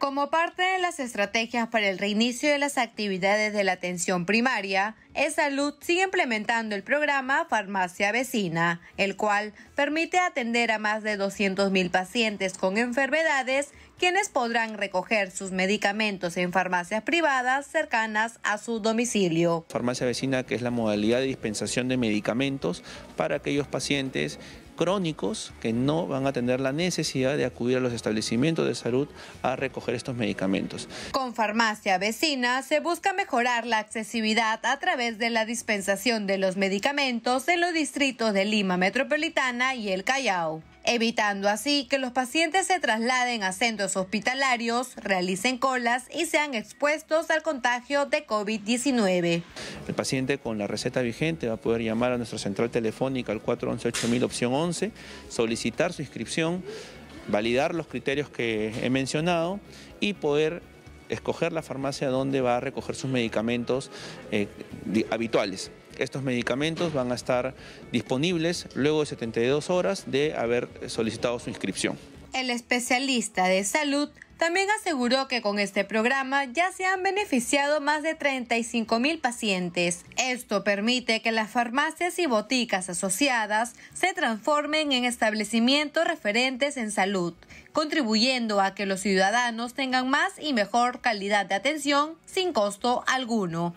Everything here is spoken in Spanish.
Como parte de las estrategias para el reinicio de las actividades de la atención primaria, eSalud sigue implementando el programa Farmacia Vecina, el cual permite atender a más de 200.000 pacientes con enfermedades quienes podrán recoger sus medicamentos en farmacias privadas cercanas a su domicilio. Farmacia vecina, que es la modalidad de dispensación de medicamentos para aquellos pacientes crónicos que no van a tener la necesidad de acudir a los establecimientos de salud a recoger estos medicamentos. Con farmacia vecina se busca mejorar la accesibilidad a través de la dispensación de los medicamentos en los distritos de Lima Metropolitana y el Callao evitando así que los pacientes se trasladen a centros hospitalarios, realicen colas y sean expuestos al contagio de COVID-19. El paciente con la receta vigente va a poder llamar a nuestra central telefónica al 411-8000 opción 11, solicitar su inscripción, validar los criterios que he mencionado y poder escoger la farmacia donde va a recoger sus medicamentos eh, habituales. Estos medicamentos van a estar disponibles luego de 72 horas de haber solicitado su inscripción. El especialista de salud también aseguró que con este programa ya se han beneficiado más de 35 mil pacientes. Esto permite que las farmacias y boticas asociadas se transformen en establecimientos referentes en salud, contribuyendo a que los ciudadanos tengan más y mejor calidad de atención sin costo alguno.